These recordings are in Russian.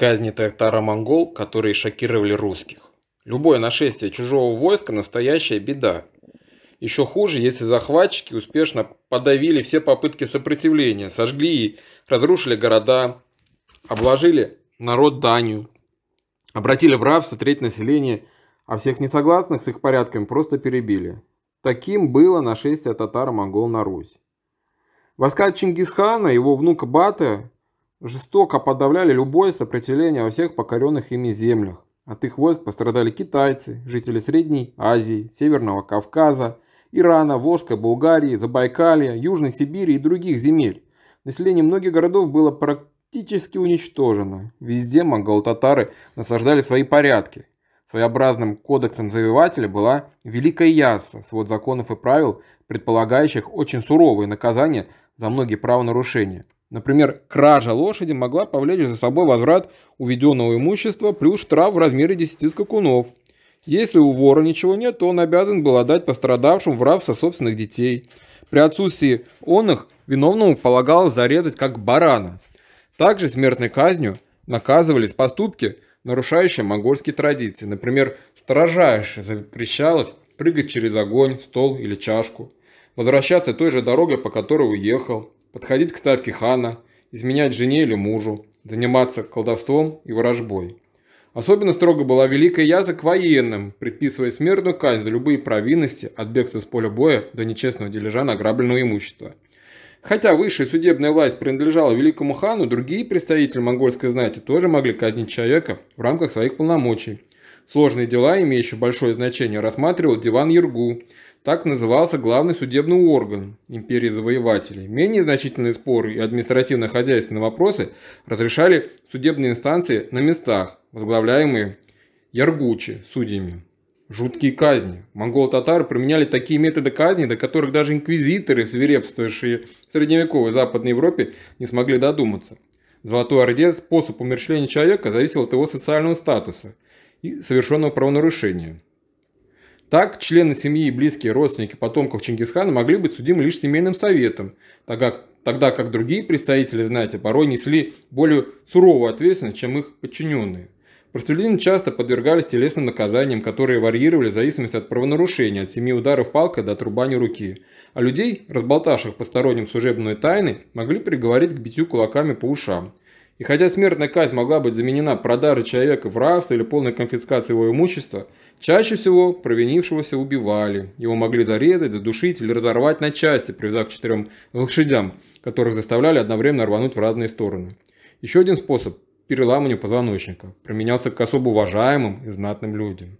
казни татаро-монгол, которые шокировали русских. Любое нашествие чужого войска – настоящая беда. Еще хуже, если захватчики успешно подавили все попытки сопротивления, сожгли и разрушили города, обложили народ данью, обратили в рабство треть населения, а всех несогласных с их порядками просто перебили. Таким было нашествие татаро-монгол на Русь. Войска Чингисхана, его внука Бата жестоко подавляли любое сопротивление во всех покоренных ими землях. От их войск пострадали китайцы, жители Средней Азии, Северного Кавказа, Ирана, Волжской Булгарии, Забайкалья, Южной Сибири и других земель. Население многих городов было практически уничтожено. Везде монгол татары насаждали свои порядки. Своеобразным кодексом завоевателя была Великая Ясса, свод законов и правил, предполагающих очень суровые наказания за многие правонарушения. Например, кража лошади могла повлечь за собой возврат уведенного имущества плюс штраф в размере 10 скакунов. Если у вора ничего нет, то он обязан был отдать пострадавшим в рабство собственных детей. При отсутствии он их виновному полагалось зарезать как барана. Также смертной казнью наказывались поступки, нарушающие монгольские традиции. Например, строжайше запрещалось прыгать через огонь, стол или чашку, возвращаться той же дорогой, по которой уехал, подходить к ставке хана, изменять жене или мужу, заниматься колдовством и ворожбой. Особенно строго была Великая Яза к военным, предписывая смертную казнь за любые провинности от бегства с поля боя до нечестного дележа награбленного имущества. Хотя высшая судебная власть принадлежала великому хану, другие представители монгольской знати тоже могли казнить человека в рамках своих полномочий. Сложные дела, имеющие большое значение, рассматривал диван Ергу, так назывался главный судебный орган империи завоевателей. Менее значительные споры и административно-хозяйственные вопросы разрешали судебные инстанции на местах, возглавляемые яргучи судьями. Жуткие казни. Монголо-татары применяли такие методы казни, до которых даже инквизиторы, свирепствовавшие в средневековой Западной Европе, не смогли додуматься. В Золотой Орде способ умерщвления человека зависел от его социального статуса и совершенного правонарушения – так, члены семьи и близкие родственники потомков Чингисхана могли быть судимы лишь семейным советом, тогда как, тогда как другие представители знаете, порой несли более суровую ответственность, чем их подчиненные. Простолюдины часто подвергались телесным наказаниям, которые варьировали в зависимости от правонарушения, от семи ударов палкой до отрубания руки. А людей, разболтавших посторонним служебную тайны, могли приговорить к битью кулаками по ушам – и хотя смертная казнь могла быть заменена продажей человека в рабство или полной конфискацией его имущества, чаще всего провинившегося убивали. Его могли зарезать, задушить или разорвать на части, привязав к четырем лошадям, которых заставляли одновременно рвануть в разные стороны. Еще один способ – переламывание позвоночника, применялся к особо уважаемым и знатным людям.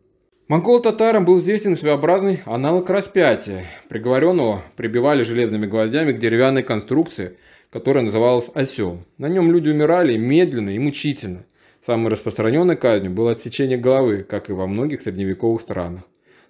Монгол-татарам был известен своеобразный аналог распятия. Приговоренного прибивали железными гвоздями к деревянной конструкции – которое называлось «Осел». На нем люди умирали медленно и мучительно. Самой распространенной казнью было отсечение головы, как и во многих средневековых странах.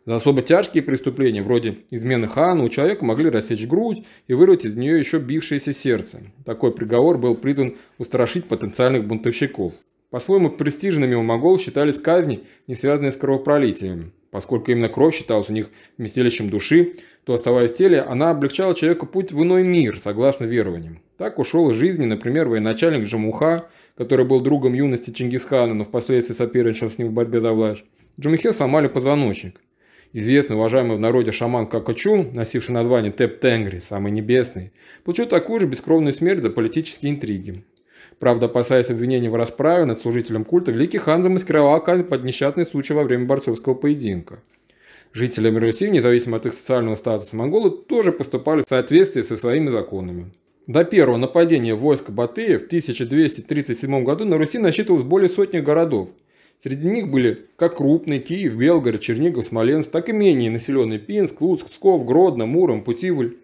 За особо тяжкие преступления, вроде измены хана, у человека могли рассечь грудь и вырвать из нее еще бившееся сердце. Такой приговор был призван устрашить потенциальных бунтовщиков. По-своему престижными у могол считались казни, не связанные с кровопролитием. Поскольку именно кровь считалась у них местилищем души, то, оставаясь в теле, она облегчала человеку путь в иной мир, согласно верованиям. Так ушел из жизни, например, военачальник Джамуха, который был другом юности Чингисхана, но впоследствии соперничал с ним в борьбе за власть. Джумихе сломали позвоночник. Известный, уважаемый в народе шаман Какачу, носивший название Теп Тенгри, самый небесный, получил такую же бескровную смерть за политические интриги. Правда, опасаясь обвинения в расправе над служителем культа, Великий Хан замаскировал казнь под несчастный случай во время борцовского поединка. Жителям Руси, независимо от их социального статуса, монголы тоже поступали в соответствии со своими законами. До первого нападения войск Батыя в 1237 году на Руси насчитывалось более сотни городов. Среди них были как крупный Киев, Белгород, Чернигов, Смоленск, так и менее населенные Пинск, Луцк, Псков, Гродно, Муром, Путивль.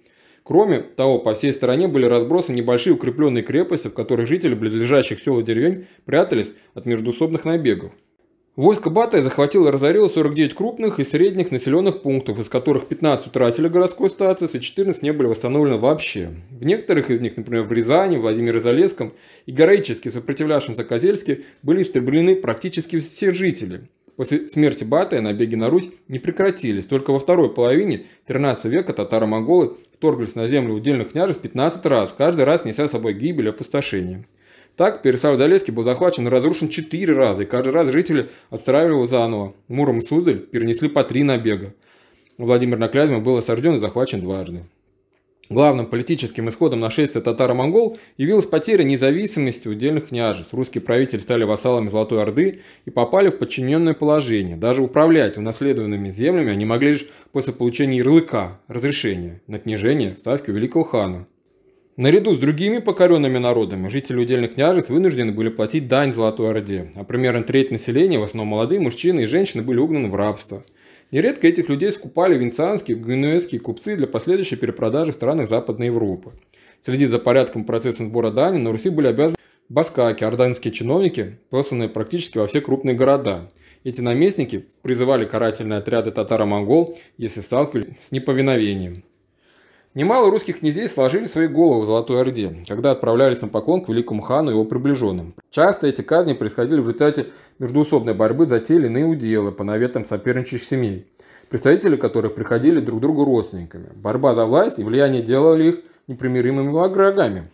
Кроме того, по всей стороне были разбросаны небольшие укрепленные крепости, в которых жители близлежащих сел и деревень прятались от междуусобных набегов. Войско Батая захватило и разорило 49 крупных и средних населенных пунктов, из которых 15 утратили городской статус и 14 не были восстановлены вообще. В некоторых из них, например, в Рязани, Владимире-Залесском и героически сопротивлявшемся Козельске, были истреблены практически все жители после смерти Батая набеги на Русь не прекратились. Только во второй половине 13 века татаро-монголы вторглись на землю удельных княжеств 15 раз, каждый раз неся с собой гибель и опустошение. Так Переславль-Залесский был захвачен и разрушен 4 раза, и каждый раз жители отстраивали его заново. Муром и Суздаль перенесли по 3 набега. Владимир Наклязьма был осажден и захвачен дважды. Главным политическим исходом нашествия татаро-монгол явилась потеря независимости удельных княжеств. Русские правители стали вассалами Золотой Орды и попали в подчиненное положение. Даже управлять унаследованными землями они могли лишь после получения ярлыка, разрешения на княжение ставки великого хана. Наряду с другими покоренными народами, жители удельных княжеств вынуждены были платить дань Золотой Орде, а примерно треть населения, в основном молодые мужчины и женщины, были угнаны в рабство – Нередко этих людей скупали венецианские генуэзские купцы для последующей перепродажи в странах Западной Европы. Следить за порядком процесса сбора дани на Руси были обязаны баскаки, орданские чиновники, посланные практически во все крупные города. Эти наместники призывали карательные отряды татаро-монгол, если сталкивались с неповиновением. Немало русских князей сложили свои головы в Золотой Орде, когда отправлялись на поклон к великому хану и его приближенным. Часто эти казни происходили в результате междуусобной борьбы за те или иные уделы по наветам соперничающих семей, представители которых приходили друг другу родственниками. Борьба за власть и влияние делали их непримиримыми врагами.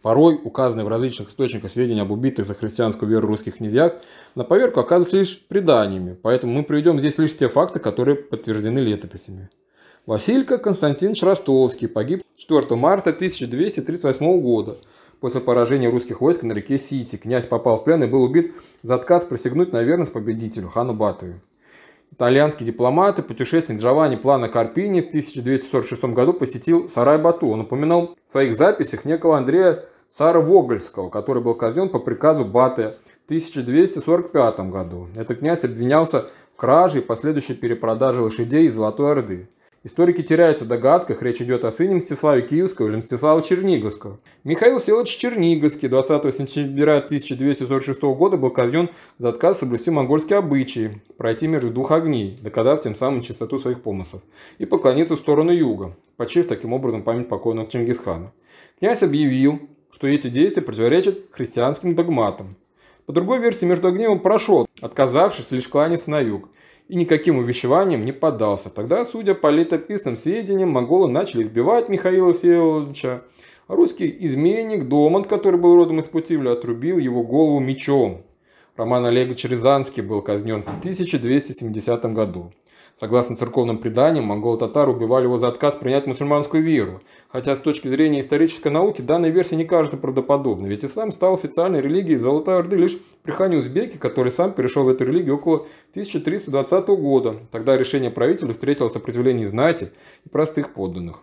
Порой указанные в различных источниках сведения об убитых за христианскую веру русских князьях на поверку оказываются лишь преданиями, поэтому мы приведем здесь лишь те факты, которые подтверждены летописями. Василька Константинович Ростовский погиб 4 марта 1238 года. После поражения русских войск на реке Сити князь попал в плен и был убит за отказ присягнуть на верность победителю хану Батую. Итальянский дипломат и путешественник Джованни Плана Карпини в 1246 году посетил сарай Бату. Он упоминал в своих записях некого Андрея Сара Вогольского, который был казнен по приказу Баты в 1245 году. Этот князь обвинялся в краже и последующей перепродаже лошадей из Золотой Орды. Историки теряются в догадках, речь идет о сыне Мстиславе Киевского или Мстислава Черниговского. Михаил Селович Черниговский 20 сентября 1246 года был казнен за отказ соблюсти монгольские обычаи, пройти между двух огней, доказав тем самым чистоту своих помыслов, и поклониться в сторону юга, почив таким образом память покойного Чингисхана. Князь объявил, что эти действия противоречат христианским догматам. По другой версии, между огнем прошел, отказавшись лишь кланяться на юг и никаким увещеванием не поддался. Тогда, судя по летописным сведениям, монголы начали избивать Михаила Всеволодовича. русский изменник Доман, который был родом из Путивля, отрубил его голову мечом. Роман Олегович Рязанский был казнен в 1270 году. Согласно церковным преданиям, монголо-татар убивали его за отказ принять мусульманскую веру. Хотя с точки зрения исторической науки данная версия не кажется правдоподобной, ведь ислам стал официальной религией Золотой Орды лишь при хане Узбеки, который сам перешел в эту религию около 1320 года. Тогда решение правителя встретило сопротивление знати и простых подданных.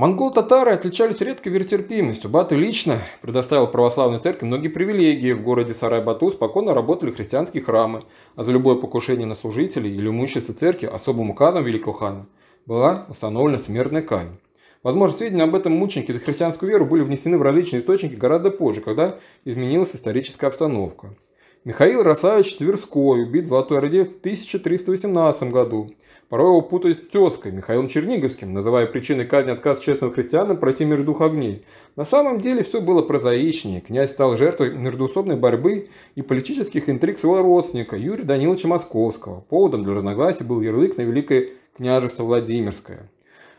Монгол-татары отличались редкой веротерпимостью. Баты лично предоставил православной церкви многие привилегии. В городе Сарай-Бату спокойно работали христианские храмы, а за любое покушение на служителей или имущество церкви особым указом великого хана была установлена смертная казнь. Возможно, сведения об этом мученике за христианскую веру были внесены в различные источники гораздо позже, когда изменилась историческая обстановка. Михаил Ярославович Тверской убит в Золотой Орде в 1318 году. Порой его путают с тезкой Михаилом Черниговским, называя причиной казни отказ честного христиана пройти между дух огней. На самом деле все было прозаичнее. Князь стал жертвой междуусобной борьбы и политических интриг своего родственника Юрия Даниловича Московского. Поводом для разногласий был ярлык на Великое княжество Владимирское.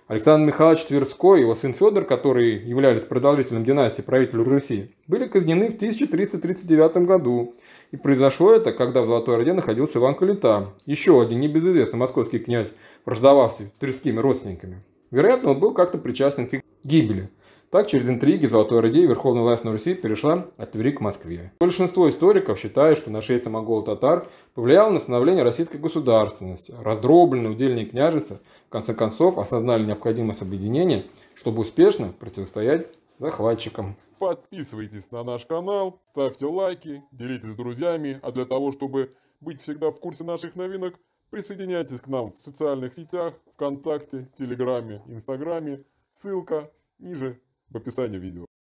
Александр Михайлович Тверской и его сын Федор, которые являлись продолжителем династии правителя Руси, были казнены в 1339 году – и произошло это, когда в Золотой Орде находился Иван Калита, еще один небезызвестный московский князь, враждовавший с тверскими родственниками. Вероятно, он был как-то причастен к гибели. Так, через интриги Золотой Орде верховная власть на Руси перешла от Твери к Москве. Большинство историков считают, что нашествие монголо-татар повлияло на становление российской государственности. Раздробленные удельные княжества в конце концов осознали необходимость объединения, чтобы успешно противостоять Захватчиком. Подписывайтесь на наш канал, ставьте лайки, делитесь с друзьями, а для того, чтобы быть всегда в курсе наших новинок, присоединяйтесь к нам в социальных сетях, ВКонтакте, Телеграме, Инстаграме. Ссылка ниже в описании видео.